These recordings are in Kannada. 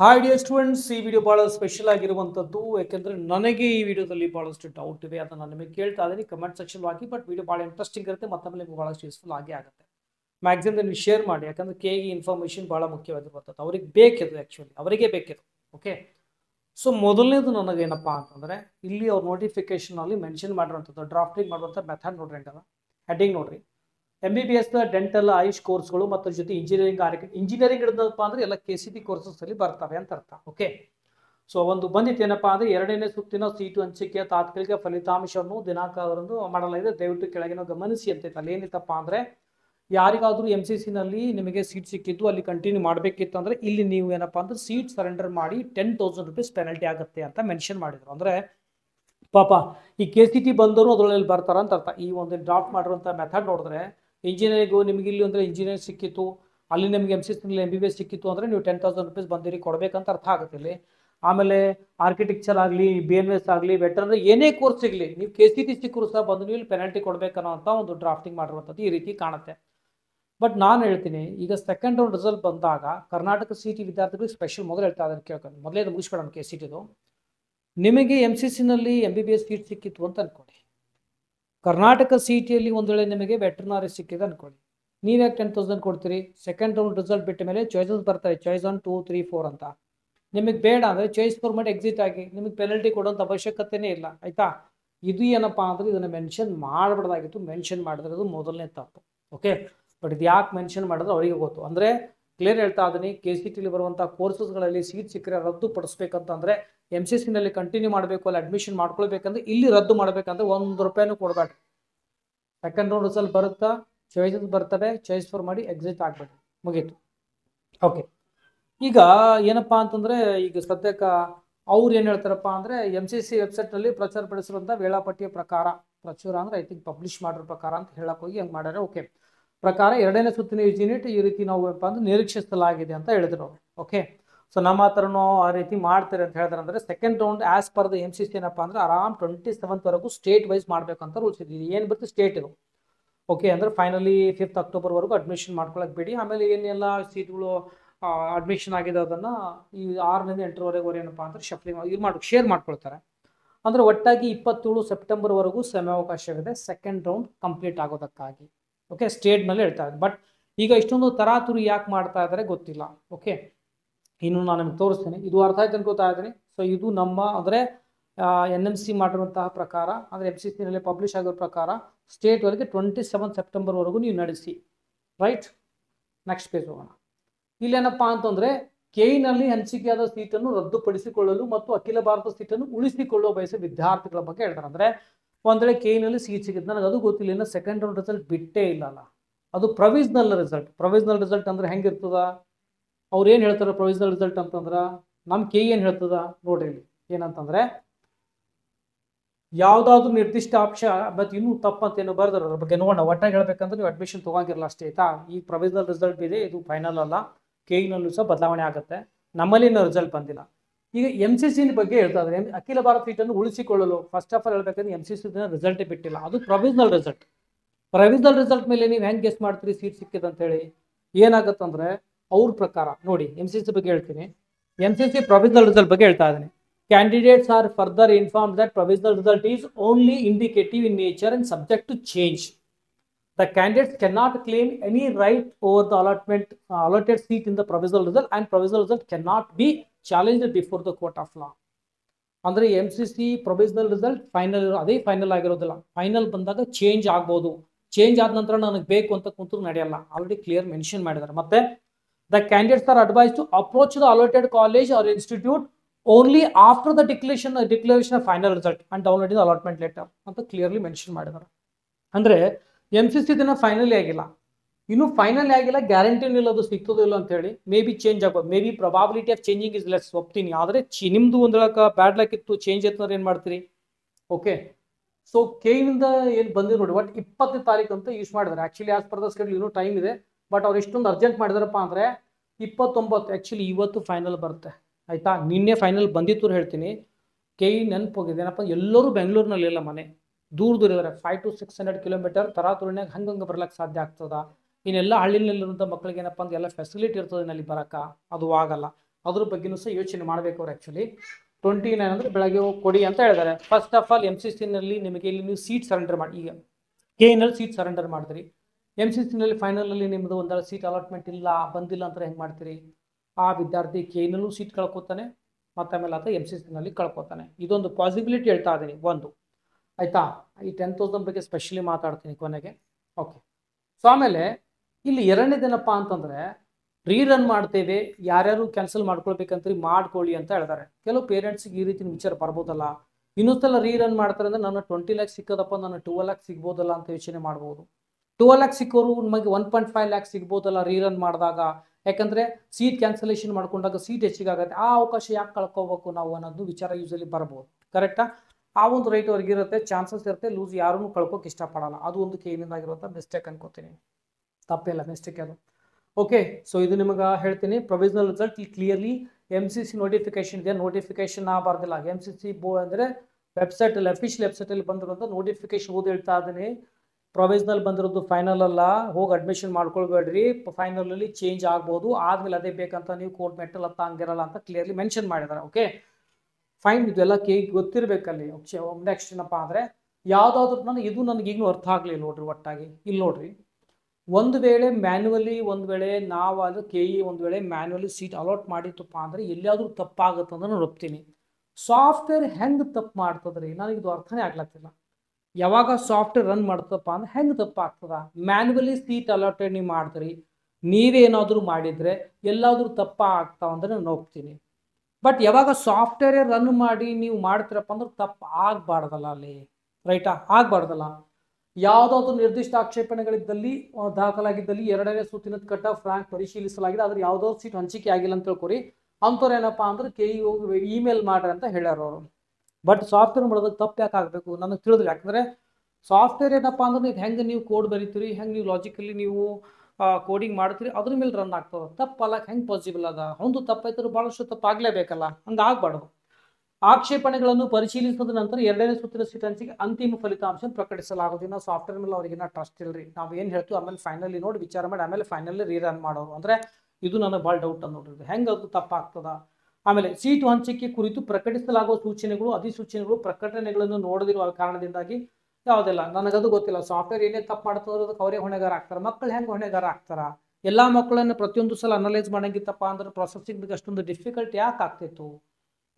ಹಾಯ್ ಡಿಯರ್ ಸ್ಟೂಡೆಂಟ್ಸ್ ಈ ವಿಡಿಯೋ ಭಾಳ ಸ್ಪೆಷಲ್ ಆಗಿರುವಂಥದ್ದು ಯಾಕೆಂದರೆ ನನಗೆ ಈ ವಿಡಿಯೋದಲ್ಲಿ ಭಾಳಷ್ಟು ಡೌಟ್ ಇದೆ ಅದನ್ನು ನಿಮಗೆ ಕೇಳ್ತಾ ಇದ್ದೀನಿ ಕಮೆಂಟ್ ಸೆಕ್ಷನ್ ಹಾಕಿ ಬಟ್ ವಿಡಿಯೋ ಭಾಳ ಇಂಟ್ರೆಸ್ಟಿಂಗ್ ಇರುತ್ತೆ ಮತ್ತೊಮ್ಮೆ ನಿಮಗೆ ಭಾಳಷ್ಟು ಯೂಸ್ಫುಲ್ ಆಗಿ ಆಗುತ್ತೆ ಮ್ಯಾಕ್ಸಿಮ್ ನೀವು ಶೇರ್ ಮಾಡಿ ಯಾಕಂದರೆ ಇ ಇನ್ಫಾರ್ಮೇಷನ್ ಭಾಳ ಮುಖ್ಯವಾಗಿರುವಂಥದ್ದು ಅವ್ರಿಗೆ ಬೇಕಿದು ಆ್ಯಕ್ಚುಲಿ ಅವರಿಗೆ ಬೇಕಿದು ಓಕೆ ಸೊ ಮೊದಲನೇದು ನನಗೇನಪ್ಪ ಅಂತಂದರೆ ಇಲ್ಲಿ ಅವ್ರ ನೋಟಿಫಿಕೇಷನಲ್ಲಿ ಮೆನ್ಷನ್ ಮಾಡಿರುವಂಥದ್ದು ಡ್ರಾಫ್ಟಿಂಗ್ ಮಾಡುವಂಥ ಮೆಥಡ್ ನೋಡ್ರಿ ಹಂಗದ ಹೆಡ್ಡಿಂಗ್ ನೋಡ್ರಿ M B B S dental AYUSH ಕೋರ್ಸ್ಗಳು ಮತ್ತು ಜೊತೆ ಇಂಜಿನಿಯರಿಂಗ್ ಇಂಜಿನಿಯರಿಂಗ್ ಹಿಡಿದಪ್ಪ ಅಂದ್ರೆ ಎಲ್ಲ ಕೆ ಸಿ ಟಿ ಕೋರ್ಸಸ್ ಅಲ್ಲಿ ಬರ್ತವೆ ಅಂತ ಅರ್ಥ ಓಕೆ ಸೊ ಒಂದು ಬಂದಿತ್ತೇನಪ್ಪ ಏನಪ್ಪಾ ಅಂದ್ರೆ ಎರಡನೇ ಸುತ್ತಿನ ಸೀಟು ಹಂಚಿಕೆಯ ತಾತ್ಕಾಲಿಕ ಫಲಿತಾಂಶವನ್ನು ದಿನಾಂಕವನ್ನು ಮಾಡಲಾಗಿದೆ ದಯವಿಟ್ಟು ಕೆಳಗಿನ ಗಮನಿಸಿ ಅಂತ ಅಲ್ಲಿ ಏನಿತ್ತಪ್ಪ ಅಂದ್ರೆ ಯಾರಿಗಾದ್ರೂ ಎಂ ಸಿ ನಲ್ಲಿ ನಿಮಗೆ ಸೀಟ್ ಸಿಕ್ಕಿದ್ದು ಅಲ್ಲಿ ಕಂಟಿನ್ಯೂ ಮಾಡಬೇಕಿತ್ತು ಅಂದ್ರೆ ಇಲ್ಲಿ ನೀವು ಏನಪ್ಪಾ ಅಂದ್ರೆ ಸೀಟ್ ಸರೆಂಡರ್ ಮಾಡಿ ಟೆನ್ ತೌಸಂಡ್ ರುಪೀಸ್ ಪೆನಲ್ಟಿ ಆಗುತ್ತೆ ಅಂತ ಮೆನ್ಷನ್ ಮಾಡಿದ್ರು ಅಂದ್ರೆ ಪಾಪ ಈ ಕೆ ಸಿ ಟಿ ಬಂದರೂ ಅದರಲ್ಲಿ ಬರ್ತಾರ ಅಂತ ಅರ್ಥ ಈ ಒಂದು ಡ್ರಾಫ್ಟ್ ಮಾಡಿರುವಂಥ ಮೆಥಡ್ ನೋಡಿದ್ರೆ ಇಂಜಿನಿಯರಿಂಗು ನಿಮಗೆ ಇಲ್ಲಿ ಅಂದರೆ ಇಂಜಿನಿಯರ್ ಸಿಕ್ಕಿತ್ತು ಅಲ್ಲಿ ನಿಮಗೆ ಎಮ್ ಸಿ ಸಿನಲ್ಲಿ ಎಮ್ ಬಿ ಬಿ ಎಸ್ ಸಿಕ್ಕಿತ್ತು ಅಂದರೆ ನೀವು ಟೆನ್ ತೌಸಂಡ್ ರುಪೀಸ್ ಬಂದಿರಿ ಕೊಡಬೇಕಂತ ಅರ್ಥ ಆಗುತ್ತೆ ಇಲ್ಲಿ ಆಮೇಲೆ ಆರ್ಕಿಟೆಕ್ಚರ್ ಆಗಲಿ ಬಿ ಎನ್ ಎಸ್ ಆಗಲಿ ವೆಟರ್ನರಿ ಏನೇ ಕೋರ್ಸ್ ಸಿಗಲಿ ನೀವು ಕೆ ಸಿ ಟಿ ಸಿ ಸಹ ಬಂದು ನೀವು ಇಲ್ಲಿ ಪೆನಾಲ್ಟಿ ಕೊಡಬೇಕನ್ನೋ ಅಂತ ಒಂದು ಡ್ರಾಫ್ಟಿಂಗ್ ಮಾಡಿರುವಂಥದ್ದು ಈ ರೀತಿ ಕಾಣುತ್ತೆ ಬಟ್ ನಾನು ಹೇಳ್ತೀನಿ ಈಗ ಸೆಕೆಂಡ್ ರೌಂಡ್ ರಿಸಲ್ಟ್ ಬಂದಾಗ ಕರ್ನಾಟಕ ಸಿ ಟಿ ವಿದ್ಯಾರ್ಥಿಗಳಿಗೆ ಸ್ಪೆಷಲ್ ಮೊದಲು ಹೇಳ್ತಾ ಅದನ್ನ ಕೇಳ್ಕೊಂಡು ಮೊದಲೇ ಮುಗಿಸ್ಕೊಡೋಣ ಕೆ ಸಿ ಟಿದು ನಿಮಗೆ ಎಮ್ ಸಿ ಸಿನಲ್ಲಿ M B B S seat ಸಿಕ್ಕಿತ್ತು ಅಂತ ಅನ್ಕೊಳ್ಳಿ ಕರ್ನಾಟಕ ಸಿಟಿಯಲ್ಲಿ ಒಂದು ವೇಳೆ ನಿಮಗೆ ವೆಟ್ರನರಿ ಸಿಕ್ಕಿದೆ ಅಂದ್ಕೊಳ್ಳಿ ನೀವು ಯಾಕೆ ಟೆನ್ ತೌಸಂಡ್ ಕೊಡ್ತೀರಿ ಸೆಕೆಂಡ್ ರೌಂಡ್ ರಿಸಲ್ಟ್ ಬಿಟ್ಟ ಮೇಲೆ ಚಾಯ್ಸಸ್ ಬರ್ತವೆ choice one two three four ಅಂತ ನಿಮಗೆ ಬೇಡ ಅಂದರೆ ಚಾಯ್ಸ್ ಫೋರ್ ಮಾಡಿ ಎಕ್ಸಿಟ್ ಆಗಿ ನಿಮಗೆ ಪೆನಲ್ಟಿ ಕೊಡೋಂಥ ಅವಶ್ಯಕತೆನೇ ಇಲ್ಲ ಆಯಿತಾ ಇದು ಏನಪ್ಪ ಅಂದರೆ ಇದನ್ನು ಮೆನ್ಷನ್ ಮಾಡಬಾರ್ದಾಗಿತ್ತು ಮೆನ್ಷನ್ ಮಾಡಿದ್ರೆ ಅದು ಮೊದಲನೇ ತಪ್ಪು ಓಕೆ ಬಟ್ ಇದು ಯಾಕೆ ಮೆನ್ಷನ್ ಮಾಡಿದ್ರೆ ಅವರಿಗೆ ಗೊತ್ತು ಅಂದರೆ ಕ್ಲಿಯರ್ ಹೇಳ್ತಾ ಇದ್ದೀನಿ ಕೆ ಸಿ ಟಿಲಿ ಬರುವಂಥ ಕೋರ್ಸಸ್ಗಳಲ್ಲಿ ಸೀಟ್ ಸಿಕ್ಕರೆ ರದ್ದುಪಡಿಸ್ಬೇಕಂತಂದರೆ ಎಮ್ ಸಿ ಸಿನಲ್ಲಿ ಕಂಟಿನ್ಯೂ ಮಾಡಬೇಕು ಅಲ್ಲಿ ಅಡ್ಮಿಷನ್ ಮಾಡ್ಕೊಳ್ಬೇಕಂದ್ರೆ ಇಲ್ಲಿ ರದ್ದು ಮಾಡಬೇಕಂದ್ರೆ ಒಂದು ರೂಪಾಯಿನೂ ಕೊಡಬೇಡ್ರಿ ಸೆಕೆಂಡ್ ರೌಂಡ್ ರಿಸಲ್ಟ್ ಬರುತ್ತಾ ಚಾಯ್ಸಸ್ ಬರ್ತವೆ ಚಾಯ್ಸ್ ಫೋರ್ ಮಾಡಿ ಎಕ್ಸಿಟ್ ಆಗ್ಬೇಡಿ ಮುಗೀತು ಓಕೆ ಈಗ ಏನಪ್ಪ ಅಂತಂದರೆ ಈಗ ಸದ್ಯಕ್ಕೆ ಅವ್ರು ಏನು ಹೇಳ್ತಾರಪ್ಪ ಅಂದರೆ ಎಮ್ ಸಿ ಸಿ ವೆಬ್ಸೈಟ್ನಲ್ಲಿ ಪ್ರಚಾರ ಪಡಿಸಿರುವಂಥ ವೇಳಾಪಟ್ಟಿಯ ಪ್ರಕಾರ ಪ್ರಚುರ ಅಂದರೆ ಐ ತಿಂಕ್ ಪಬ್ಲಿಷ್ ಮಾಡಿರೋ ಪ್ರಕಾರ ಅಂತ ಹೇಳಕ್ಕೆ ಹೋಗಿ ಹಂಗೆ ಮಾಡ್ಯಾರೆ ಓಕೆ ಪ್ರಕಾರ ಎರಡನೇ ಸುತ್ತಿನ ಯೂನಿಟ್ ಈ ರೀತಿ ನಾವು ಏನಪ್ಪ ಅಂದ್ರೆ ನಿರೀಕ್ಷಿಸಲಾಗಿದೆ ಅಂತ ಹೇಳಿದ್ರು ಓಕೆ ಸೊ ನಮ್ಮ ಹತ್ರನೂ ಆ ರೀತಿ ಮಾಡ್ತಾರೆ ಅಂತ ಹೇಳಿದ್ರೆ ಅಂದರೆ second round as per the M C C ಏನಪ್ಪ ಅಂದ್ರೆ ಆರಾಮ್ ಟ್ವೆಂಟಿ ಸೆವೆಂತ್ವರೆಗೂ ಸ್ಟೇಟ್ ವೈಸ್ ಮಾಡಬೇಕಂತ ರೂಲ್ಸ್ ಇದೆ ಏನು ಬರುತ್ತೆ ಇದು ಓಕೆ ಅಂದರೆ ಫೈನಲಿ ಫಿಫ್ತ್ ಅಕ್ಟೋಬರ್ವರೆಗೂ ಅಡ್ಮಿಷನ್ ಮಾಡ್ಕೊಳಕ್ಕೆ ಬಿಡಿ ಆಮೇಲೆ ಏನೆಲ್ಲ ಸೀಟ್ಗಳು ಅಡ್ಮಿಷನ್ ಆಗಿದೆ ಅದನ್ನು ಈ ಆರರಿಂದ ಎಂಟರವರೆಗೂ ಏನಪ್ಪ ಅಂದ್ರೆ ಶಫ್ಲಿಂಗ್ ಇದು ಮಾಡಿ ಶೇರ್ ಮಾಡ್ಕೊಳ್ತಾರೆ ಅಂದರೆ ಒಟ್ಟಾಗಿ ಇಪ್ಪತ್ತೇಳು ಸೆಪ್ಟೆಂಬರ್ವರೆಗೂ ಸಮಯಾವಕಾಶವಿದೆ ಸೆಕೆಂಡ್ ರೌಂಡ್ ಕಂಪ್ಲೀಟ್ ಆಗೋದಕ್ಕಾಗಿ ಓಕೆ ಸ್ಟೇಟ್ ಮೇಲೆ ಹೇಳ್ತಾ ಇದ್ದಾರೆ ಬಟ್ ಈಗ ಇಷ್ಟೊಂದು ತರಾತುರಿ ಯಾಕೆ ಮಾಡ್ತಾ ಇದ್ದಾರೆ ಗೊತ್ತಿಲ್ಲ ಓಕೆ ಇನ್ನು ನಾನು ನಿಮ್ಗೆ ತೋರಿಸ್ತೇನೆ ಇದು ಅರ್ಥ ಆಯ್ತು ಅನ್ಕೋತಾ ಇದ್ದೀನಿ ಸೊ ಇದು ನಮ್ಮ ಅಂದರೆ ಎನ್ ಎಮ್ ಸಿ ಮಾಡಿರುವಂತಹ ಪ್ರಕಾರ ಅಂದರೆ ಎಮ್ ಸಿ ಸಿನಲ್ಲಿ ಪಬ್ಲಿಷ್ ಆಗಿರೋ ಪ್ರಕಾರ ಸ್ಟೇಟ್ವರೆಗೆ ಟ್ವೆಂಟಿ ಸೆವೆನ್ ಸೆಪ್ಟೆಂಬರ್ವರೆಗೂ ನೀವು ನಡೆಸಿ ರೈಟ್ ನೆಕ್ಸ್ಟ್ ಪೇಜ್ ಹೋಗೋಣ ಇಲ್ಲೇನಪ್ಪ ಅಂತಂದರೆ ಕೆಇನಲ್ಲಿ ಹಂಚಿಕೆಯಾದ ಸೀಟನ್ನು ರದ್ದುಪಡಿಸಿಕೊಳ್ಳಲು ಮತ್ತು ಅಖಿಲ ಭಾರತ ಸೀಟನ್ನು ಉಳಿಸಿಕೊಳ್ಳುವ ಬಯಸ ವಿದ್ಯಾರ್ಥಿಗಳ ಬಗ್ಗೆ ಹೇಳ್ತಾರೆ ಅಂದರೆ ಒಂದು ವೇಳೆ ಕೆಇನಲ್ಲಿ ಸೀಟ್ ಸಿಗುತ್ತೆ ನನಗೆ ಅದು ಗೊತ್ತಿಲ್ಲ ಇನ್ನು ಸೆಕೆಂಡ್ ರೌಂಡ್ ರಿಸಲ್ಟ್ ಬಿಟ್ಟೇ ಇಲ್ಲಲ್ಲ ಅದು ಪ್ರೊವಿಸ್ನಲ್ ರಿಸಲ್ಟ್ ಪ್ರೊವಿಸ್ನಲ್ ರಿಸಲ್ಟ್ ಅಂದರೆ ಹೆಂಗಿರ್ತದ ಅವ್ರು ಏನು ಹೇಳ್ತಾರೆ ಪ್ರೊವಿಸನಲ್ ರಿಸಲ್ಟ್ ಅಂತಂದ್ರೆ ನಮ್ಮ ಕೆ ಏನು ಹೇಳ್ತದ ನೋಡ್ರಿ ಇಲ್ಲಿ ಏನಂತಂದ್ರೆ ಯಾವುದಾದ್ರೂ ನಿರ್ದಿಷ್ಟ ಅಂಶ ಮತ್ತು ಇನ್ನೂ ತಪ್ಪಂತೇನು ಏನೋ ಅದ್ರ ಬಗ್ಗೆ ನೋಡೋಣ ಒಟ್ಟಾಗಿ ಹೇಳ್ಬೇಕಂದ್ರೆ ನೀವು ಅಡ್ಮಿಷನ್ ತೊಗೊಂಡಿರಲ್ಲ ಅಷ್ಟೇ ಆಯ್ತಾ ಈ ಪ್ರೊವಿಸನಲ್ ರಿಸಲ್ಟ್ ಇದೆ ಇದು ಫೈನಲ್ ಅಲ್ಲ ಕೆ ಇನಲ್ಲೂ ಸಹ ಬದಲಾವಣೆ ಆಗುತ್ತೆ ನಮ್ಮಲ್ಲಿ ಇನ್ನೂ ರಿಸಲ್ಟ್ ಬಂದಿಲ್ಲ ಈಗ ಎಮ್ ಸಿ ಸಿ ಬಗ್ಗೆ ಹೇಳ್ತಾ ಎಮ್ ಅಖಿಲ ಭಾರತ ಸೀಟನ್ನು ಉಳಿಸಿಕೊಳ್ಳಲು ಫಸ್ಟ್ ಆಫ್ ಆಲ್ ಹೇಳ್ಬೇಕಂದ್ರೆ ಎಮ್ ಸಿ ಸಿ ರಿಸಲ್ಟೇ ಬಿಟ್ಟಿಲ್ಲ ಅದು ಪ್ರೊವಿಸನಲ್ ರಿಸಲ್ಟ್ ಪ್ರೊವಿಸನಲ್ ರಿಸಲ್ಟ್ ಮೇಲೆ ನೀವು ಹೆಂಗೆ ಗೆಸ್ ಮಾಡ್ತೀರಿ ಸೀಟ್ ಸಿಕ್ಕಿದೆ ಹೇಳಿ ಏನಾಗುತ್ತಂದ್ರೆ ಅವ್ರ ಪ್ರಕಾರ ನೋಡಿ ಎಮ್ ಸಿ ಸಿ ಬಗ್ಗೆ ಹೇಳ್ತೀನಿ M C C provisional result ಬಗ್ಗೆ ಹೇಳ್ತಾ ಇದ್ದೀನಿ candidates are further inform that provisional result is only indicative in nature and subject to change the candidates can not claim any right over the allotment allotted seat in the provisional result and provisional result can not be challenge before the court of law ಅಂದರೆ M C C provisional result final ಅದೇ ಫೈನಲ್ ಆಗಿರೋದಿಲ್ಲ ಫೈನಲ್ ಬಂದಾಗ ಚೇಂಜ್ ಆಗ್ಬೋದು ಚೇಂಜ್ ಆದ ನಂತರ ನನಗೆ ಬೇಕು ಅಂತ ಕೂತು ನಡೆಯಲ್ಲ ಆಲ್ರೆಡಿ ಕ್ಲಿಯರ್ ಮೆನ್ಷನ್ ಮಾಡಿದ್ದಾರೆ ಮತ್ತೆ the candidates are advised to approach the allotted college or institute only after the declaration declaration of final result and downloading the allotment letter ಅಂತ ಕ್ಲಿಯರ್ಲಿ ಮೆನ್ಷನ್ ಮಾಡಿದ್ದಾರೆ ಅಂದ್ರೆ ಎಂ ಸಿ ಸಿ ದಿನ ಫೈನಲಿ ಆಗಿಲ್ಲ ಇನ್ನು ಫೈನಲಿ ಆಗಿಲ್ಲ ಗ್ಯಾರಂಟಿ ಇಲ್ಲ ಅದು ಸಿಗ್ತದೋ ಇಲ್ಲ ಅಂತ ಹೇಳಿ ಮೇ ಬಿ ಚೇಂಜ್ ಆಗ್ಬೋದು maybe probability of changing is less ಒಪ್ತೀನಿ ಆದರೆ ಚಿ ನಿಮ್ದು ಒಂದು ಬ್ಯಾಡ್ ಲಕ್ ಇತ್ತು ಚೇಂಜ್ ಆಯ್ತಂದ್ರೆ ಏನು ಮಾಡ್ತೀರಿ ಓಕೆ ಸೊ ಕೆ ಏನು ಬಂದಿದೆ ನೋಡಿ ಒಟ್ ಇಪ್ಪತ್ತನೇ ತಾರೀಕು ಅಂತ ಯೂಸ್ ಮಾಡಿದ್ರೆ actually as per the schedule ಇನ್ನೂ ಟೈಮ್ ಇದೆ ಬಟ್ ಅವ್ರು ಇಷ್ಟೊಂದು ಅರ್ಜೆಂಟ್ ಮಾಡಿದಾರಪ್ಪ ಅಂದರೆ ಇಪ್ಪತ್ತೊಂಬತ್ತು ಆ್ಯಕ್ಚುಲಿ ಇವತ್ತು ಫೈನಲ್ ಬರುತ್ತೆ ಆಯಿತಾ ನಿನ್ನೆ ಫೈನಲ್ ಬಂದಿತ್ತು ಹೇಳ್ತೀನಿ ಕೈ ಹೋಗಿದೆ e ಏನಪ್ಪ ಎಲ್ಲರೂ ಇಲ್ಲ ಮನೆ ದೂರ ದೂರ ಇದ್ದಾರೆ five to six hundred kilometre ತರಾತುರಿನಾಗ ಹಂಗೆ ಹಂಗೆ ಬರ್ಲಿಕ್ಕೆ ಸಾಧ್ಯ ಆಗ್ತದ ಇನ್ನೆಲ್ಲ ಹಳ್ಳಿನಲ್ಲಿರುವಂಥ ಮಕ್ಕಳಿಗೆ ಏನಪ್ಪ ಅಂದ್ರೆ ಎಲ್ಲ ಫೆಸಿಲಿಟಿ ಇರ್ತದೆ ನಲ್ಲಿ ಬರೋಕೆ ಅದು ಆಗಲ್ಲ ಅದ್ರ ಬಗ್ಗೆನೂ ಸಹ ಯೋಚನೆ ಮಾಡಬೇಕು ಅವ್ರು ಆ್ಯಕ್ಚುಲಿ ಟ್ವೆಂಟಿ ನೈನ್ ಅಂದರೆ ಬೆಳಗ್ಗೆ ಕೊಡಿ ಅಂತ ಹೇಳಿದ್ದಾರೆ first of all M C ಸಿನಲ್ಲಿ ನಿಮಗೆ ಇಲ್ಲಿ ನೀವು ಸೀಟ್ ಸರೆಂಡರ್ ಮಾಡಿ ಈಗ ಕೆ ಸೀಟ್ ಸರೆಂಡರ್ ಮಾಡಿದ್ರಿ ಎಮ್ ಸಿ ಸಿನಲ್ಲಿ ಫೈನಲಲ್ಲಿ ನಿಮ್ಮದು ಒಂದೆರಡು ಸೀಟ್ ಅಲಾಟ್ಮೆಂಟ್ ಇಲ್ಲ ಬಂದಿಲ್ಲ ಅಂತ ಹೆಂಗೆ ಮಾಡ್ತೀರಿ ಆ ವಿದ್ಯಾರ್ಥಿ ಕೆ ಸೀಟ್ ಕಳ್ಕೊತಾನೆ ಮತ್ತು ಆಮೇಲೆ ಆತ ಎಮ್ ಸಿ ಸಿನಲ್ಲಿ ಕಳ್ಕೊತಾನೆ ಇದೊಂದು ಪಾಸಿಬಿಲಿಟಿ ಹೇಳ್ತಾ ಇದ್ದೀನಿ ಒಂದು ಆಯಿತಾ ಈ ಟೆನ್ ತೌಸಂಡ್ ಬಗ್ಗೆ ಸ್ಪೆಷಲಿ ಮಾತಾಡ್ತೀನಿ ಕೊನೆಗೆ ಓಕೆ ಸೊ ಆಮೇಲೆ ಇಲ್ಲಿ ಎರಡನೇ ದಿನಪ್ಪ ಅಂತಂದರೆ ರೀರನ್ ಮಾಡ್ತೇವೆ ಯಾರ್ಯಾರು ಕ್ಯಾನ್ಸಲ್ ಮಾಡ್ಕೊಳ್ಬೇಕಂತ ಮಾಡ್ಕೊಳ್ಳಿ ಅಂತ ಹೇಳ್ತಾರೆ ಕೆಲವು ಪೇರೆಂಟ್ಸಿಗೆ ಈ ರೀತಿ ವಿಚಾರ ಬರ್ಬೋದಲ್ಲ ಇನ್ನೊಂದ್ಸಲ ರೀರನ್ ಮಾಡ್ತಾರೆ ಅಂದರೆ ನನ್ನ ಟ್ವೆಂಟಿ ಲ್ಯಾಕ್ಸ್ ಸಿಕ್ಕದಪ್ಪ ನನ್ನ ಟೂ ಲ್ಯಾಕ್ ಸಿಗ್ಬೋದಲ್ಲ ಅಂತ ಯೋಚನೆ ಮಾಡ್ಬೋದು ಟೂ ಲ್ಯಾಕ್ ಸಿಕ್ಕೋರು ನಮಗೆ ಒನ್ ಪಾಯಿಂಟ್ ಫೈವ್ ಲ್ಯಾಕ್ ಸಿಗ್ಬೋದಲ್ಲ ರೀರನ್ ಮಾಡಿದಾಗ ಯಾಕಂದರೆ ಸೀಟ್ ಕ್ಯಾನ್ಸಲೇಷನ್ ಮಾಡ್ಕೊಂಡಾಗ ಸೀಟ್ ಹೆಚ್ಚಿಗಾಗತ್ತೆ ಆ ಅವಕಾಶ ಯಾಕೆ ಕಳ್ಕೋಬೇಕು ನಾವು ಅನ್ನೋದು ವಿಚಾರ ಯೂಸಲಿ ಬರ್ಬೋದು ಕರೆಕ್ಟಾ ಆ ಒಂದು ರೈಟ್ ಅವ್ರಿಗಿರುತ್ತೆ ಚಾನ್ಸಸ್ ಇರುತ್ತೆ ಲೂಸ್ ಯಾರೂ ಕಳ್ಕೋಕೆ ಇಷ್ಟಪಡಲ್ಲ ಅದು ಒಂದು ಏನಿಂದ ಮಿಸ್ಟೇಕ್ ಅನ್ಕೋತೀನಿ ತಪ್ಪಿಲ್ಲ ಮಿಸ್ಟೇಕ್ ಅದು ಓಕೆ ಸೊ ಇದು ನಿಮಗೆ ಹೇಳ್ತೀನಿ ಪ್ರೊವಿಷನಲ್ ರಿಸಲ್ಟ್ ಈ clearly M C C notification ಇದೆ ನೋಟಿಫಿಕೇಶನ್ ಬರ್ದಿಲ್ಲ ಎಮ್ ಸಿ ಸಿ ಬೋ ಅಂದರೆ ವೆಬ್ಸೈಟಲ್ಲಿ ಅಫಿಷಿಯಲ್ ವೆಬ್ಸೈಟಲ್ಲಿ ಬಂದಿರುವಂಥ ನೋಟಿಫಿಕೇಶನ್ ಓದಿ ಹೇಳ್ತಾ ಇದ್ದೀನಿ ಪ್ರೊವಿಸ್ನಲ್ ಬಂದಿರೋದು ಫೈನಲ್ ಅಲ್ಲ ಹೋಗಿ ಅಡ್ಮಿಷನ್ ಮಾಡ್ಕೊಳ್ಬೇಡ್ರಿ ಫೈನಲಲ್ಲಿ ಚೇಂಜ್ ಆಗ್ಬೋದು ಆದ್ಮೇಲೆ ಅದೇ ಬೇಕಂತ ನೀವು ಕೋರ್ಟ್ ಮೆಟಲ್ ಅತ್ತ ಹಂಗಿರಲ್ಲ ಅಂತ ಕ್ಲಿಯರ್ಲಿ ಮೆನ್ಷನ್ ಮಾಡಿದಾರೆ ಓಕೆ ಫೈನ್ ಇದೆಲ್ಲ ಕೇ ಗೊತ್ತಿರಬೇಕಲ್ಲಿ ನೆಕ್ಸ್ಟ್ ಏನಪ್ಪ ಅಂದರೆ ಯಾವುದಾದ್ರೂ ನನಗೆ ಇದು ನನಗೆ ಈಗಲೂ ಅರ್ಥ ಆಗಲಿಲ್ಲ ನೋಡ್ರಿ ಒಟ್ಟಾಗಿ ಇಲ್ಲಿ ನೋಡ್ರಿ ಒಂದು ವೇಳೆ ಮ್ಯಾನ್ಯುವಲಿ ಒಂದು ವೇಳೆ ನಾವು ಅದು ಕೆ ಇ ಒಂದು ವೇಳೆ ಮ್ಯಾನ್ಯುವಲಿ ಸೀಟ್ ಅಲಾಟ್ ಮಾಡಿತ್ತಪ್ಪ ಅಂದರೆ ಎಲ್ಲಿಯಾದರೂ ತಪ್ಪಾಗುತ್ತೆ ಅಂತ ನಾನು ಒಪ್ತೀನಿ ಸಾಫ್ಟ್ವೇರ್ ಹೆಂಗೆ ತಪ್ಪು ಮಾಡ್ತದ್ರಿ ನನಗೆ ಇದು ಅರ್ಥನೇ ಆಗ್ಲತ್ತಿಲ್ಲ ಯಾವಾಗ ಸಾಫ್ಟ್ವೇರ್ ರನ್ ಮಾಡ್ತದಪ್ಪ ಅಂದ್ರೆ ಹೆಂಗೆ ತಪ್ಪಾಗ್ತದ ಮ್ಯಾನ್ಯಲಿ ಸೀಟ್ ಅಲಾಟೆಡ್ ನೀವು ಮಾಡಿದ್ರಿ ನೀವೇನಾದರೂ ಮಾಡಿದರೆ ಎಲ್ಲಾದರೂ ತಪ್ಪ ಆಗ್ತಾವಂದ್ರೆ ನಾನು ಹೋಗ್ತೀನಿ ಬಟ್ ಯಾವಾಗ ಸಾಫ್ಟ್ವೇರೇ ರನ್ ಮಾಡಿ ನೀವು ಮಾಡ್ತೀರಪ್ಪ ಅಂದ್ರೆ ತಪ್ಪು ಆಗಬಾರ್ದಲ್ಲ ಅಲ್ಲಿ ರೈಟಾ ಆಗಬಾರ್ದಲ್ಲ ಯಾವುದಾದ್ರೂ ನಿರ್ದಿಷ್ಟ ಆಕ್ಷೇಪಣೆಗಳಿದ್ದಲ್ಲಿ ದಾಖಲಾಗಿದ್ದಲ್ಲಿ ಎರಡನೇ ಸುತ್ತಿನ ಕಟ್ಟ ಫ್ರಾಂಕ್ ಪರಿಶೀಲಿಸಲಾಗಿದೆ ಆದ್ರೆ ಯಾವುದೋ ಸೀಟ್ ಹಂಚಿಕೆ ಆಗಿಲ್ಲ ಅಂತ ತಿಳ್ಕೊರಿ ಅಂಥವ್ರು ಏನಪ್ಪಾ ಅಂದ್ರೆ ಕೆ e ಇಮೇಲ್ ಮಾಡ್ರಿ ಅಂತ ಹೇಳ್ಯಾರ ಅವರು ಬಟ್ ಸಾಫ್ಟ್ವೇರ್ ಮಾಡೋದಕ್ಕೆ ತಪ್ಪು ಯಾಕೆ ಆಗಬೇಕು ನನಗೆ ತಿಳಿದ್ರೆ ಯಾಕಂದರೆ ಸಾಫ್ಟ್ವೇರ್ ಏನಪ್ಪ ಅಂದ್ರೆ ನೀವು ಹೆಂಗೆ ನೀವು ಕೋಡ್ ಬರೀತೀರಿ ಹೆಂಗೆ ನೀವು ಲಾಜಿಕಲಿ ನೀವು ಕೋಡಿಂಗ್ ಮಾಡ್ತೀರಿ ಅದ್ರ ಮೇಲೆ ರನ್ ಆಗ್ತದೆ ತಪ್ಪಲ್ಲ ಹೆಂಗೆ ಪಾಸಿಬಲ್ ಅದ ಒಂದು ತಪ್ಪಾಯ್ತಾರೆ ಭಾಳಷ್ಟು ತಪ್ಪಾಗಲೇಬೇಕಲ್ಲ ಹಂಗೆ ಆಗಬಾರ್ದು ಆಕ್ಷೇಪಣೆಗಳನ್ನು ಪರಿಶೀಲಿಸಿದ ನಂತರ ಎರಡನೇ ಸುತ್ತಿನ ಸಿಟನ್ಸಿಗೆ ಅಂತಿಮ ಫಲಿತಾಂಶ ಪ್ರಕಟಿಸಲಾಗೋದಿಲ್ಲ ಸಾಫ್ಟ್ವೇರ್ ಮೇಲೆ ಅವ್ರಿಗೆ ಟ್ರಸ್ಟ್ ಇಲ್ರಿ ನಾವು ಏನು ಹೇಳ್ತೀವಿ ಆಮೇಲೆ ಫೈನಲಿ ನೋಡಿ ವಿಚಾರ ಮಾಡಿ ಆಮೇಲೆ ಫೈನಲಿ ರೀರನ್ ಮಾಡೋರು ಅಂದರೆ ಇದು ನನಗೆ ಭಾಳ ಡೌಟ್ ಅಂತ ಹೆಂಗೆ ಅದು ತಪ್ಪಾಗ್ತದ ಆಮೇಲೆ ಸೀಟು ಹಂಚಿಕೆ ಕುರಿತು ಪ್ರಕಟಿಸಲಾಗುವ ಸೂಚನೆಗಳು ಅಧಿಸೂಚನೆಗಳು ಪ್ರಕಟಣೆಗಳನ್ನು ನೋಡದಿರುವ ಕಾರಣದಿಂದಾಗಿ ಯಾವುದಿಲ್ಲ ನನಗದು ಗೊತ್ತಿಲ್ಲ ಸಾಫ್ಟ್ವೇರ್ ಏನೇ ತಪ್ಪು ಮಾಡ್ತಾರೆ ಅದಕ್ಕೆ ಅವರೇ ಹೊಣೆಗಾರ ಆಗ್ತಾರೆ ಮಕ್ಕಳು ಹೆಂಗೆ ಹೊಣೆಗಾರ ಆಗ್ತಾರ ಎಲ್ಲ ಮಕ್ಕಳನ್ನು ಪ್ರತಿಯೊಂದು ಸಲ ಅನಲೈಸ್ ಮಾಡಂಗಿತ್ತಪ್ಪ ಅಂದ್ರೆ ಪ್ರೊಸೆಸಿಂಗ್ ಅಷ್ಟೊಂದು ಡಿಫಿಕಲ್ಟ್ ಯಾಕೆ ಆಗ್ತಿತ್ತು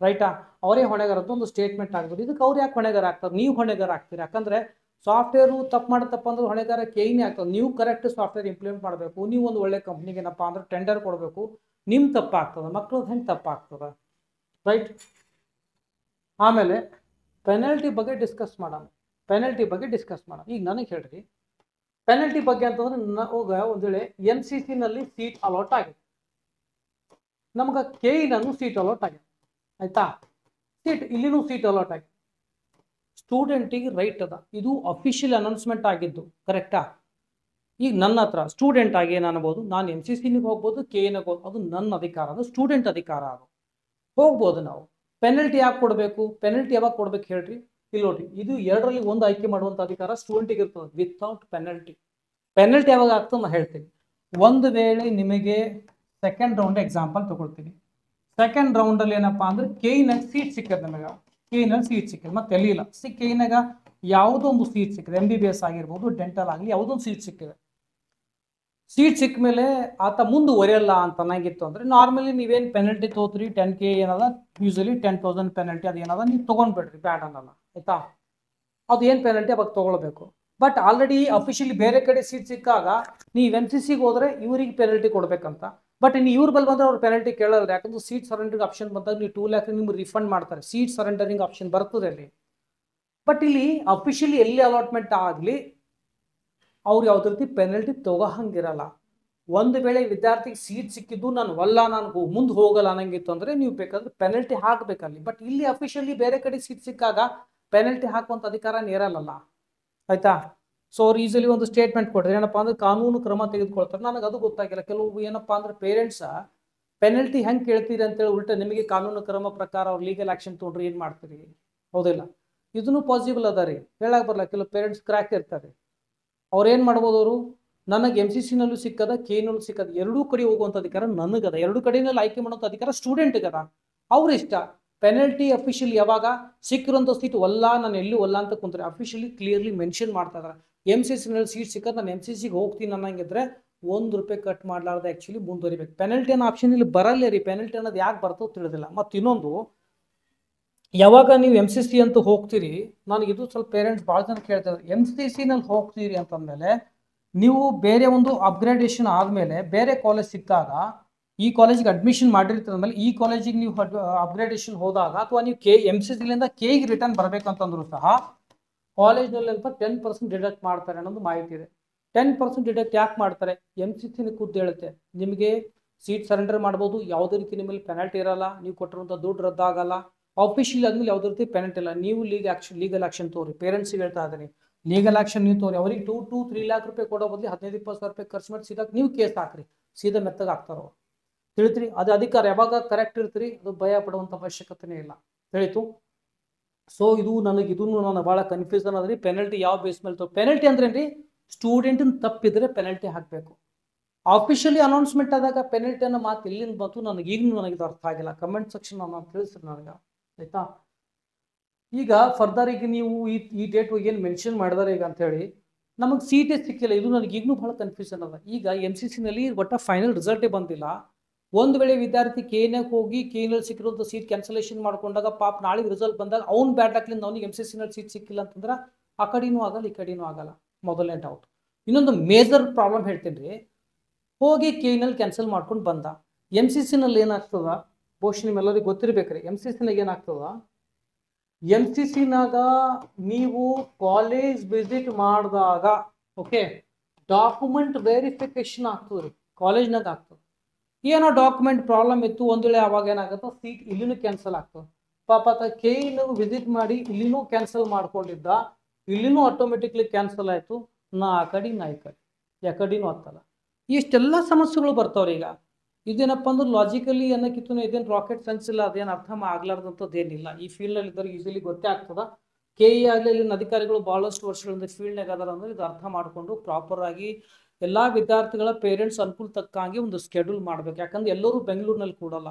ರೈಟಾ ಅವರೇ ಹೊಣೆಗಾರದ್ದು ಒಂದು ಸ್ಟೇಟ್ಮೆಂಟ್ ಆಗ್ಬೋದು ಇದಕ್ಕೆ ಅವ್ರು ಯಾಕೆ ಹೊಣೆಗಾರ ಆಗ್ತಾರೆ ನೀವು ಹೊಣೆಗಾರ ಆಗ್ತೀರಿ ಯಾಕಂದ್ರೆ ಸಾಫ್ಟ್ವೇರು ತಪ್ಪು ಮಾಡತ್ತಪ್ಪ ಅಂದ್ರೆ ಹೊಣೆಗಾರ ಕೇನೇ ಆಗ್ತದೆ ನೀವು ಕರೆಕ್ಟ್ ಸಾಫ್ಟ್ವೇರ್ ಇಂಪ್ಲಿಮೆಂಟ್ ಮಾಡಬೇಕು ನೀವು ಒಂದು ಒಳ್ಳೆ ಕಂಪ್ನಿಗೆ ಏನಪ್ಪ ಅಂದ್ರೆ ಟೆಂಡರ್ ಕೊಡಬೇಕು ನಿಮ್ಮ ತಪ್ಪಾಗ್ತದೆ ಮಕ್ಳದ್ದು ಹೆಂಗೆ ತಪ್ಪಾಗ್ತದೆ ರೈಟ್ ಆಮೇಲೆ ಪೆನಾಲ್ಟಿ ಬಗ್ಗೆ ಡಿಸ್ಕಸ್ ಮಾಡೋಣ ಪೆನಾಲ್ಟಿ ಬಗ್ಗೆ ಡಿಸ್ಕಸ್ ಮಾಡೋಣ ಈಗ ನನಗೆ ಹೇಳ್ರಿ ಪೆನಾಲ್ಟಿ ಬಗ್ಗೆ ಅಂತಂದ್ರೆ ಹೋಗ ಒಂದು ವೇಳೆ ಎನ್ ಸಿ ಸಿನಲ್ಲಿ ಸೀಟ್ ಅಲಾಟ್ ಆಗಿದೆ ನಮ್ಗೆ ಕೆ ಇನೂ ಸೀಟ್ ಅಲಾಟ್ ಆಗಿದೆ ಆಯ್ತಾ ಸೀಟ್ ಇಲ್ಲಿನೂ ಸೀಟ್ ಅಲಾಟ್ ಆಗಿದೆ ಸ್ಟೂಡೆಂಟಿಗೆ ರೈಟ್ ಅದ ಇದು ಅಫಿಷಿಯಲ್ ಅನೌನ್ಸ್ಮೆಂಟ್ ಆಗಿದ್ದು ಕರೆಕ್ಟಾ ಈಗ ನನ್ನ ಹತ್ರ ಸ್ಟೂಡೆಂಟ್ ಆಗಿ ಅನ್ಬೋದು ನಾನು ಎಮ್ ಸಿ ಸಿನಿಗೆ ಹೋಗ್ಬೋದು ಕೆ ಎನ್ ಹೋಗ್ಬೋದು ಅದು ನನ್ನ ಅಧಿಕಾರ ಅದು ಸ್ಟೂಡೆಂಟ್ ಅಧಿಕಾರ ಅದು ಹೋಗ್ಬೋದು ನಾವು ಪೆನಲ್ಟಿ ಯಾಕೆ ಕೊಡಬೇಕು ಪೆನಲ್ಟಿ ಯಾವಾಗ ಕೊಡ್ಬೇಕು ಹೇಳ್ರಿ ಇಲ್ಲಿ ನೋಡ್ರಿ ಇದು ಎರಡರಲ್ಲಿ ಒಂದು ಆಯ್ಕೆ ಮಾಡುವಂಥ ಅಧಿಕಾರ ಸ್ಟೂಡೆಂಟಿಗೆ ಇರ್ತದೆ ವಿತೌಟ್ ಪೆನಲ್ಟಿ ಪೆನಲ್ಟಿ ಯಾವಾಗ ಆಗ್ತದೆ ನಾನು ಹೇಳ್ತೀನಿ ಒಂದು ವೇಳೆ ನಿಮಗೆ ಸೆಕೆಂಡ್ ರೌಂಡ್ ಎಕ್ಸಾಂಪಲ್ ತಗೊಳ್ತೀನಿ ಸೆಕೆಂಡ್ ರೌಂಡಲ್ಲಿ ಏನಪ್ಪಾ ಅಂದ್ರೆ ಕೆಇನಾಗ ಸೀಟ್ ಸಿಕ್ಕದ ನಮಗೆ ಕೆಇನಲ್ಲಿ ಸೀಟ್ ಸಿಕ್ಕಿದೆ ಮತ್ತೆ ಎಲ್ಲಿ ಸಿ ಕೆಇನಾಗ ಯಾವುದೋ ಒಂದು ಸೀಟ್ ಸಿಕ್ಕಿದೆ ಎಂ ಬಿ ಬಿ ಎಸ್ ಆಗಿರ್ಬೋದು ಡೆಂಟಲ್ ಆಗಲಿ ಯಾವುದೊಂದು ಸೀಟ್ ಸಿಕ್ಕಿದೆ ಸೀಟ್ ಸಿಕ್ಕ ಮೇಲೆ ಆತ ಮುಂದುವರೆಯಲ್ಲ ಅಂತ ಅನ್ನಾಗಿತ್ತು ಅಂದರೆ ನಾರ್ಮಲಿ ನೀವೇನು ಪೆನಲ್ಟಿ ತೋತ್ರಿ ಟೆನ್ ಕೆ ಏನದ ಯೂಸಲಿ ಟೆನ್ ತೌಸಂಡ್ ಪೆನಲ್ಟಿ ಅದು ಏನದ ನೀವು ತೊಗೊಂಡ್ಬಿಡ್ರಿ ಬ್ಯಾಡ್ ಅನ್ನಲ್ಲ ಆಯಿತಾ ಅದು ಏನು ಪೆನಲ್ಟಿ ಅವಾಗ ತೊಗೊಳ್ಬೇಕು ಬಟ್ ಆಲ್ರೆಡಿ ಅಫಿಷಿಯಲಿ ಬೇರೆ ಕಡೆ ಸೀಟ್ ಸಿಕ್ಕಾಗ ನೀವು ಎನ್ ಸಿ ಸಿಗೆ ಹೋದ್ರೆ ಇವರಿಗೆ ಪೆನಲ್ಟಿ ಕೊಡಬೇಕಂತ ಬಟ್ ನೀವು ಇವ್ರ ಬಲ್ ಬಂದ್ರೆ ಅವ್ರು ಪೆನಲ್ಟಿ ಕೇಳಲ್ಲ ಯಾಕಂದ್ರೆ ಸೀಟ್ ಸರೆಂಡರಿಂಗ್ ಆಪ್ಷನ್ ಬಂದಾಗ ನೀವು ಟೂ ಲ್ಯಾಕ್ ನಿಮ್ಗೆ ರಿಫಂಡ್ ಮಾಡ್ತಾರೆ ಸೀಟ್ ಸರೆಂಡರಿಂಗ್ ಆಪ್ಷನ್ ಬರ್ತದೆ ಅಲ್ಲಿ ಬಟ್ ಇಲ್ಲಿ ಅಫಿಷಿಯಲಿ ಎಲ್ಲಿ ಅಲಾಟ್ಮೆಂಟ್ ಆಗಲಿ ಅವ್ರು ಯಾವ್ದು ರೀತಿ ಪೆನಲ್ಟಿ ತಗೋ ಹಂಗಿರಲ್ಲ ಒಂದು ವೇಳೆ ವಿದ್ಯಾರ್ಥಿಗೆ ಸೀಟ್ ಸಿಕ್ಕಿದ್ದು ನಾನು ಒಲ್ಲ ನಾನು ಮುಂದೆ ಹೋಗಲ್ಲ ಅನ್ನಂಗಿತ್ತು ಅಂದ್ರೆ ನೀವು ಬೇಕಾದ್ರೆ ಪೆನಲ್ಟಿ ಹಾಕ್ಬೇಕಲ್ಲಿ ಬಟ್ ಇಲ್ಲಿ ಅಫಿಷಿಯಲಿ ಬೇರೆ ಕಡೆ ಸೀಟ್ ಸಿಕ್ಕಾಗ ಪೆನಲ್ಟಿ ಹಾಕುವಂಥ ಅಧಿಕಾರ ನೀರಲ್ಲ ಆಯ್ತಾ ಸೊ ಅವ್ರು ಈಸಿಲಿ ಒಂದು ಸ್ಟೇಟ್ಮೆಂಟ್ ಕೊಡ್ತಾರೆ ಏನಪ್ಪ ಅಂದ್ರೆ ಕಾನೂನು ಕ್ರಮ ತೆಗೆದುಕೊಳ್ತಾರೆ ನನಗೆ ಅದು ಗೊತ್ತಾಗಿಲ್ಲ ಕೆಲವು ಏನಪ್ಪ ಅಂದ್ರೆ ಪೇರೆಂಟ್ಸ್ ಪೆನಲ್ಟಿ ಹೆಂಗೆ ಕೇಳ್ತೀರಿ ಅಂತೇಳಿ ಉಲ್ಟ ನಿಮಗೆ ಕಾನೂನು ಕ್ರಮ ಪ್ರಕಾರ ಅವ್ರು ಲೀಗಲ್ ಆ್ಯಕ್ಷನ್ ತೊಗೊಂಡ್ರೆ ಏನು ಮಾಡ್ತೀರಿ ಹೌದಿಲ್ಲ ಇದನ್ನು ಪಾಸಿಬಲ್ ಅದ ರೀ ಹೇಳಕ್ಕೆ ಬರಲ್ಲ ಕೆಲವು ಪೇರೆಂಟ್ಸ್ ಕ್ರ್ಯಾಕ್ ಇರ್ತಾರೆ ಅವ್ರೇನು ಮಾಡ್ಬೋದು ಅವರು ನನಗೆ ಎಮ್ ಸಿ ಸಿನಲ್ಲೂ ಸಿಕ್ಕದ ಕೆ ನಲ್ಲೂ ಸಿಕ್ಕದ ಎರಡೂ ಕಡೆ ಹೋಗುವಂಥ ಅಧಿಕಾರ ನನಗದ ಎರಡು ಕಡೆಯಲ್ಲಿ ಆಯ್ಕೆ ಮಾಡುವಂಥ ಅಧಿಕಾರ ಸ್ಟೂಡೆಂಟ್ಗದ ಅವ್ರ ಇಷ್ಟ ಪೆನಲ್ಟಿ ಅಫಿಷಿಯಲ್ ಯಾವಾಗ ಸಿಕ್ಕಿರೋಂಥ ಸೀಟ್ ಒಲ್ಲ ನಾನು ಎಲ್ಲಿ ಒಲ್ಲ ಅಂತ ಕುಂತಾರೆ ಅಫಿಷಿಯಲಿ ಕ್ಲಿಯರ್ಲಿ ಮೆನ್ಷನ್ ಮಾಡ್ತಾ ಎಮ್ ಸಿ ಸಿನಲ್ಲಿ ಸೀಟ್ ಸಿಕ್ಕದ ನಾನು ಎಮ್ ಸಿ ಸಿಗೆ ಹೋಗ್ತೀನಿ ಅನ್ನಂಗಿದ್ರೆ ಒಂದು ರೂಪಾಯಿ ಕಟ್ ಮಾಡಲಾರ್ದೆ ಆ್ಯಕ್ಚುಲಿ ಮುಂದುವರಿಬೇಕು ಪೆನಲ್ಟಿ ಅನ್ನೋ ಆಪ್ಷನ್ ಇಲ್ಲಿ ಬರಲ್ಲ ರೀ ಪೆನಲ್ಟಿ ಅನ್ನೋದು ಯಾಕೆ ಬರ್ತೋ ತಿಳಿದಿಲ್ಲ ಮತ್ತು ಇನ್ನೊಂದು ಯಾವಾಗ ನೀವು ಎಮ್ ಸಿ ಸಿ ಅಂತೂ ಹೋಗ್ತೀರಿ ನನಗೆ ಇದು ಸ್ವಲ್ಪ ಪೇರೆಂಟ್ಸ್ ಭಾಳ ಜನ ಕೇಳ್ತಾರೆ ಎಮ್ ಸಿ ಸಿನಲ್ಲಿ ಹೋಗ್ತೀರಿ ಅಂತಂದಮೇಲೆ ನೀವು ಬೇರೆ ಒಂದು ಅಪ್ಗ್ರೇಡೇಷನ್ ಆದಮೇಲೆ ಬೇರೆ ಕಾಲೇಜ್ ಸಿಕ್ಕಾಗ ಈ ಕಾಲೇಜಿಗೆ ಅಡ್ಮಿಷನ್ ಮೇಲೆ ಈ ಕಾಲೇಜಿಗೆ ನೀವು ಅಪ್ಗ್ರೇಡೇಷನ್ ಹೋದಾಗ ಅಥವಾ ನೀವು ಕೆ ಎಮ್ ಸಿ ಸಿಲಿಂದ ಕೆಗೆ ರಿಟರ್ನ್ ಬರಬೇಕಂತಂದ್ರೂ ಸಹ ಕಾಲೇಜ್ನಲ್ಲಿ ಅಂತ ಟೆನ್ ಪರ್ಸೆಂಟ್ ಡಿಡಕ್ಟ್ ಮಾಡ್ತಾರೆ ಅನ್ನೋದು ಮಾಹಿತಿ ಇದೆ ಟೆನ್ ಪರ್ಸೆಂಟ್ ಡಿಡಕ್ಟ್ ಯಾಕೆ ಮಾಡ್ತಾರೆ ಎಮ್ ಸಿ ಸಿನ ಖುದ್ದು ಹೇಳುತ್ತೆ ನಿಮಗೆ ಸೀಟ್ ಸರೆಂಡರ್ ಮಾಡ್ಬೋದು ಯಾವುದೇ ರೀತಿ ನಿಮ್ಮಲ್ಲಿ ಪೆನಾಲ್ಟಿ ಇರಲ್ಲ ನೀವು ಕೊಟ್ಟಿರುವಂಥ ದುಡ್ಡು ರದ್ದಾಗಲ್ಲ ಆಫಿಷಿಯಲ್ ಆದ್ಮೇಲೆ ಯಾವ್ದು ರೀತಿ ಪೆನೆಂಟ್ ಇಲ್ಲ ನೀವು ಲೀಗ್ ಆಕ್ಷನ್ ಲೀಗಲ್ ಆಕ್ಷನ್ ತೋರಿ ಪೇರೆಂಟ್ಸ್ ಹೇಳ್ತಾ ಇದ್ದೀನಿ ಲೀಗಲ್ ಆಕ್ಷನ್ ನೀವು ತೋರಿ ಅವ್ರಿಗೆ ಟೂ ಟು ತ್ರೀ ಲ್ಯಾಕ್ ರೂಪಾಯಿ ಕೊಡೋ ಬದಲು ಹದಿನೈದು ಇಪ್ಪತ್ತು ಸಾವಿರ ರೂಪಾಯಿ ಖರ್ಚು ಮಾಡಿ ಸೀದಾ ನೀವು ಕೇಸ್ ಹಾಕ್ರಿ ಸೀದಾ ಮೆತ್ತಗ ಹಾಕ್ತಾರೋ ತಿಳಿತ್ರಿ ಅದು ಅಧಿಕಾರ ಯಾವಾಗ ಕರೆಕ್ಟ್ ಇರ್ತೀರಿ ಅದು ಭಯ ಪಡುವಂಥ ಅವಶ್ಯಕತೆನೇ ಇಲ್ಲ ತಿಳಿತು ಸೊ ಇದು ನನಗೆ ಇದನ್ನು ನಾನು ಭಾಳ ಕನ್ಫ್ಯೂಸನ್ ಆದ್ರಿ ಪೆನಲ್ಟಿ ಯಾವ ಬೇಸ್ ಮೇಲೆ ತೋರಿ ಪೆನಲ್ಟಿ ರೀ ಸ್ಟೂಡೆಂಟಿನ ತಪ್ಪಿದ್ರೆ ಪೆನಲ್ಟಿ ಹಾಕಬೇಕು ಆಫಿಷಿಯಲಿ ಅನೌನ್ಸ್ಮೆಂಟ್ ಆದಾಗ ಪೆನಲ್ಟಿ ಅನ್ನೋ ಮಾತು ಎಲ್ಲಿಂದ ಬಂತು ನನಗೆ ಈಗ ನನಗೆ ಇದು ಅರ್ಥ ಆಗಿಲ್ಲ ಕಮೆಂಟ್ ಸೆಕ್ಷನ್ ನಾನು ತಿಳಿಸ್ರಿ ನನಗೆ ಆಯಿತಾ ಈಗ ಫರ್ದರ್ ಈಗ ನೀವು ಈ ಈ ಡೇಟ್ ಏನು ಮೆನ್ಷನ್ ಮಾಡಿದಾರೆ ಈಗ ಅಂಥೇಳಿ ನಮಗೆ ಸೀಟೇ ಸಿಕ್ಕಿಲ್ಲ ಇದು ನನಗೆ ಈಗಲೂ ಭಾಳ ಕನ್ಫ್ಯೂಷನ್ ಅದ ಈಗ ಎಮ್ ಸಿ ಸಿನಲ್ಲಿ ಒಟ್ಟ ಫೈನಲ್ ರಿಸಲ್ಟೇ ಬಂದಿಲ್ಲ ಒಂದು ವೇಳೆ ವಿದ್ಯಾರ್ಥಿ ಕೆ ಎನ್ಗೆ ಹೋಗಿ ಕೆ ಎಲ್ ಸಿಕ್ಕಿರೋಂಥ ಸೀಟ್ ಕ್ಯಾನ್ಸಲೇಷನ್ ಮಾಡ್ಕೊಂಡಾಗ ಪಾಪ ನಾಳೆ ರಿಸಲ್ಟ್ ಬಂದಾಗ ಅವ್ನ ಬ್ಯಾಡ್ ಹಾಕ್ಲಿಂದ ಅವ್ನಿಗೆ ಎಮ್ ಸಿ ಸಿನಲ್ಲಿ ಸೀಟ್ ಸಿಕ್ಕಿಲ್ಲ ಅಂತಂದ್ರೆ ಆ ಕಡೆನೂ ಆಗಲ್ಲ ಈ ಕಡೆಯೂ ಆಗಲ್ಲ ಮೊದಲನೇ ಡೌಟ್ ಇನ್ನೊಂದು ಮೇಜರ್ ಪ್ರಾಬ್ಲಮ್ ಹೇಳ್ತೀನಿ ರೀ ಹೋಗಿ ಕೆ ಎಲ್ ಕ್ಯಾನ್ಸಲ್ ಮಾಡ್ಕೊಂಡು ಬಂದ ಎಮ್ ಸಿ ಸಿನಲ್ಲಿ ಏನಾಗ್ತದ ಬಹುಶಃ ನಿಮ್ಮೆಲ್ಲರಿಗೂ ಗೊತ್ತಿರ್ಬೇಕ್ರಿ ಎಮ್ ಸಿ ಸಿನಾಗ ಏನಾಗ್ತದ ಎಮ್ ಸಿ ಸಿನಾಗ ನೀವು ಕಾಲೇಜ್ ವಿಸಿಟ್ ಮಾಡಿದಾಗ ಓಕೆ ಡಾಕ್ಯುಮೆಂಟ್ ವೆರಿಫಿಕೇಶನ್ ಆಗ್ತದೆ ರೀ ಕಾಲೇಜ್ನಾಗ ಆಗ್ತದೆ ಏನೋ ಡಾಕ್ಯುಮೆಂಟ್ ಪ್ರಾಬ್ಲಮ್ ಇತ್ತು ಒಂದು ವೇಳೆ ಅವಾಗ ಏನಾಗುತ್ತೆ ಸೀಟ್ ಇಲ್ಲಿನೂ ಕ್ಯಾನ್ಸಲ್ ಆಗ್ತದೆ ಪಾಪ ತ ಕೆ ಇಲ್ಲಿನೂ ವಿಸಿಟ್ ಮಾಡಿ ಇಲ್ಲಿನೂ ಕ್ಯಾನ್ಸಲ್ ಮಾಡ್ಕೊಂಡಿದ್ದ ಇಲ್ಲಿನೂ ಆಟೋಮೆಟಿಕ್ಲಿ ಕ್ಯಾನ್ಸಲ್ ಆಯಿತು ನಾ ಆ ಕಡೆ ನಾ ಈ ಕಡೆ ಯಾಕಡೆನೂ ಆಗ್ತಲ್ಲ ಇಷ್ಟೆಲ್ಲ ಸಮಸ್ಯೆಗಳು ಬರ್ತಾವ್ರಿ ಈಗ ಇದೇನಪ್ಪ ಅಂದ್ರೆ ಲಾಜಿಕಲಿ ಏನಕ್ಕಿತ್ತು ಇದೇನು ರಾಕೆಟ್ ಸೈನ್ಸ್ ಇಲ್ಲ ಅದೇನು ಅರ್ಥ ಆಗ್ಲಾರ್ದಂಥದ್ದೇನಿಲ್ಲ ಈ ಫೀಲ್ಡ್ನಲ್ಲಿ ಇದ್ದಾರೆ ಈಸಿಲಿ ಗೊತ್ತೇ ಆಗ್ತದೆ ಕೆ ಇ e ಆಗಲಿ ಇಲ್ಲಿನ ಅಧಿಕಾರಿಗಳು ಭಾಳಷ್ಟು ವರ್ಷಗಳಿಂದ ಫೀಲ್ಡ್ನಾಗ ಅದಾರ ಅಂದ್ರೆ ಇದು ಅರ್ಥ ಮಾಡಿಕೊಂಡು ಪ್ರಾಪರ್ ಆಗಿ ಎಲ್ಲ ವಿದ್ಯಾರ್ಥಿಗಳ ಪೇರೆಂಟ್ಸ್ ಅನುಕೂಲ ತಕ್ಕಂಗೆ ಒಂದು ಸ್ಕೆಡ್ಯೂಲ್ ಮಾಡ್ಬೇಕು ಯಾಕಂದ್ರೆ ಎಲ್ಲರೂ ಬೆಂಗಳೂರಿನಲ್ಲಿ ಕೂಡಲ್ಲ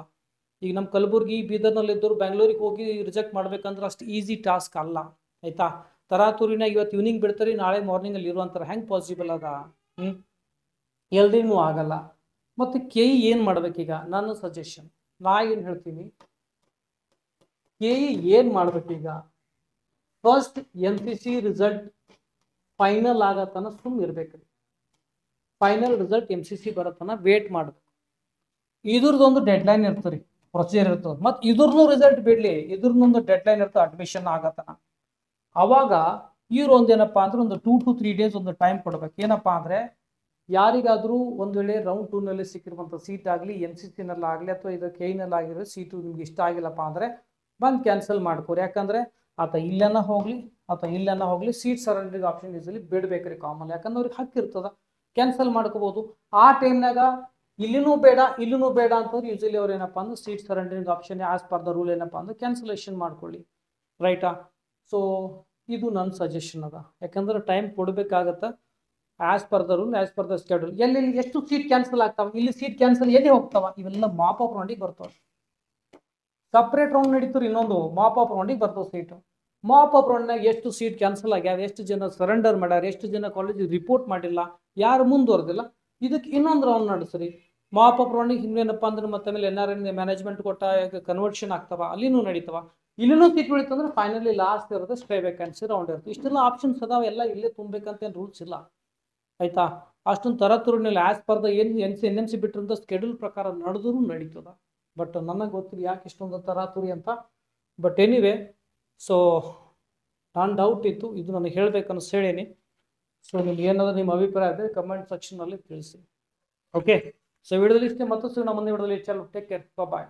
ಈಗ ನಮ್ಮ ಕಲಬುರ್ಗಿ ನಲ್ಲಿ ಇದ್ದವರು ಬೆಂಗಳೂರಿಗೆ ಹೋಗಿ ರಿಜೆಕ್ಟ್ ಮಾಡ್ಬೇಕಂದ್ರೆ ಅಷ್ಟು ಈಸಿ ಟಾಸ್ಕ್ ಅಲ್ಲ ಆಯ್ತಾ ತರಾತೂರಿನ ಇವತ್ತು ಈವ್ನಿಂಗ್ ಬಿಡ್ತಾರೆ ನಾಳೆ ಮಾರ್ನಿಂಗಲ್ಲಿ ಇರುವಂತಾರೆ ಹೆಂಗೆ ಪಾಸಿಬಲ್ ಅದ ಹ್ಞೂ ಎಲ್ರಿಗೂ ಆಗಲ್ಲ ಮತ್ತು ಕೆ ಇ ಏನು ಮಾಡ್ಬೇಕೀಗ ನನ್ನ ಸಜೆಷನ್ ನಾ ಏನು ಹೇಳ್ತೀನಿ ಕೆ ಇ ಏನು ಮಾಡ್ಬೇಕೀಗ first N P C result final ಆಗತನ ಸುಮ್ ಇರ್ಬೇಕ್ರಿ final result M C C ಬರತನ ವೇಟ್ ಮಾಡಬೇಕು ಇದ್ರದ್ದೊಂದು ಡೆಡ್ ಲೈನ್ ಇರ್ತರಿ ಪ್ರೊಸೀಜರ್ ಇರ್ತದೆ ಮತ್ತು ಇದ್ರನ್ನೂ ರಿಸಲ್ಟ್ ಬಿಡ್ಲಿ ಇದ್ರನ್ನೊಂದು ಡೆಡ್ ಲೈನ್ ಇರ್ತದೆ ಅಡ್ಮಿಷನ್ ಆಗತನ ಅವಾಗ ಇವ್ರು ಒಂದೇನಪ್ಪ ಅಂದ್ರೆ ಒಂದು ಟೂ ಟು ತ್ರೀ ಡೇಸ್ ಒಂದು ಟೈಮ್ ಕೊಡ್ಬೇಕು ಏನಪ್ಪಾ ಅಂದ್ರೆ ಯಾರಿಗಾದರೂ ಒಂದು ವೇಳೆ ರೌಂಡ್ ಟೂನಲ್ಲಿ ಸಿಕ್ಕಿರುವಂಥ ಸೀಟ್ ಆಗಲಿ ಎನ್ ಸಿ ಆಗಲಿ ಅಥವಾ ಇದು ಆಗಿರೋ ಸೀಟು ನಿಮ್ಗೆ ಇಷ್ಟ ಆಗಿಲ್ಲಪ್ಪ ಅಂದರೆ ಬಂದು ಕ್ಯಾನ್ಸಲ್ ಮಾಡ್ಕೋರಿ ಯಾಕಂದರೆ ಆತ ಇಲ್ಲೆನ ಹೋಗಲಿ ಆತ ಇಲ್ಲೆನ ಹೋಗಲಿ ಸೀಟ್ ಸರೌಂಡಿಂಗ್ ಆಪ್ಷನ್ ಯೂಸಲಿ ಬಿಡಬೇಕ್ರಿ ಕಾಮನ್ ಯಾಕಂದ್ರೆ ಅವ್ರಿಗೆ ಹಕ್ಕಿರ್ತದ ಕ್ಯಾನ್ಸಲ್ ಮಾಡ್ಕೋಬೋದು ಆ ಟೈಮ್ನಾಗ ಇಲ್ಲಿನೂ ಬೇಡ ಇಲ್ಲಿನೂ ಬೇಡ ಅಂತಂದ್ರೆ ಯೂಸಲಿ ಅವ್ರು ಏನಪ್ಪ ಅಂದ್ರೆ seat surrendering option as per the rule ಏನಪ್ಪ ಅಂದ್ರೆ ಕ್ಯಾನ್ಸಲೇಷನ್ ಮಾಡ್ಕೊಳ್ಳಿ ರೈಟಾ ಸೊ ಇದು ನನ್ನ ಸಜೆಷನ್ ಅದ ಯಾಕಂದ್ರೆ ಟೈಮ್ ಕೊಡಬೇಕಾಗತ್ತೆ as per the rule as per the schedule ಎಲ್ಲೆಲ್ಲಿ ಎಷ್ಟು ಸೀಟ್ ಕ್ಯಾನ್ಸಲ್ ಆಗ್ತಾವ ಇಲ್ಲಿ ಸೀಟ್ ಕ್ಯಾನ್ಸಲ್ ಎಲ್ಲಿ ಹೋಗ್ತಾವ ಇವೆಲ್ಲ ಮಾಪ್ ಅಪ್ ರೌಂಡಿಗೆ ಬರ್ತಾವ ಸಪ್ರೇಟ್ ರೌಂಡ್ ನಡೀತಾರೆ ಇನ್ನೊಂದು ಮಾಪ್ ಅಪ್ ರೌಂಡಿಗೆ ಬರ್ತಾವ ಸೀಟು ಮಾಪ್ ಅಪ್ ರೌಂಡ್ನಾಗ ಎಷ್ಟು ಸೀಟ್ ಕ್ಯಾನ್ಸಲ್ ಆಗ್ಯಾವ ಎಷ್ಟು ಜನ ಸರೆಂಡರ್ ಮಾಡ್ಯಾರ ಎಷ್ಟು ಜನ ಕಾಲೇಜಿಗೆ ರಿಪೋರ್ಟ್ ಮಾಡಿಲ್ಲ ಯಾರು ಮುಂದುವರೆದಿಲ್ಲ ಇದಕ್ಕೆ ಇನ್ನೊಂದು ರೌಂಡ್ ನಡೆಸ್ರಿ ಮಾಪ್ ಅಪ್ ರೌಂಡ್ ಹಿಂದೇನಪ್ಪ ಅಂದ್ರೆ ಮತ್ತೆ ಆಮೇಲೆ ಎನ್ ಆರ್ ಎನ್ ಮ್ಯಾನೇಜ್ಮೆಂಟ್ ಕೊಟ್ಟ ಕನ್ವರ್ಷನ್ ಆಗ್ತಾವ ಅಲ್ಲಿನೂ ನಡೀತಾವ ಇಲ್ಲಿನೂ ಸೀಟ್ ಉಳಿತಂದ್ರೆ ಫೈನಲಿ ಲಾಸ್ಟ್ ಇರೋದು ಸ್ಟೇ ವೇಕೆನ್ಸಿ ರೌಂಡ್ ಇರುತ್ತೆ ಇಷ್ಟೆಲ್ಲ ಆಪ್ಷನ್ಸ್ ಅದಾವ ಎಲ್ಲ ಇಲ್ಲೇ ತುಂಬಬೇಕಂತ ಏನು ರೂಲ್ಸ್ ಇಲ್ಲ ಆಯಿತಾ ಅಷ್ಟೊಂದು ತರತುರಿನಲ್ಲಿ ಆ್ಯಸ್ ಪರ್ ದ ಏನು N C N M C ಬಿಟ್ಟಿರೋಂಥ ಸ್ಕೆಡ್ಯೂಲ್ ಪ್ರಕಾರ ನಡೆದ್ರೂ ನಡೀತದ ಬಟ್ ನನಗೆ ಗೊತ್ತಿಲ್ಲ ಯಾಕೆ ಇಷ್ಟೊಂದು ತರಾತುರಿ ಅಂತ ಬಟ್ ಎನಿವೆ ಸೊ ನಾನು ಡೌಟ್ ಇತ್ತು ಇದು ನನಗೆ ಹೇಳಬೇಕನ್ನು ಹೇಳೀನಿ ಸೊ ನಿಮ್ಗೆ ಏನಾದರೂ ನಿಮ್ಮ ಅಭಿಪ್ರಾಯ ಇದ್ದರೆ ಕಮೆಂಟ್ ಸೆಕ್ಷನಲ್ಲಿ ತಿಳಿಸಿ ಓಕೆ ಸೊ ವಿಡಿಯೋದಲ್ಲಿ ಇಷ್ಟೇ ಮತ್ತಷ್ಟು ನಮ್ಮ ಮುಂದೆ ವಿಡಿಯೋದಲ್ಲಿ ಚಲೋ ಟೇಕ್ ಕೇರ್ ಬಾಯ್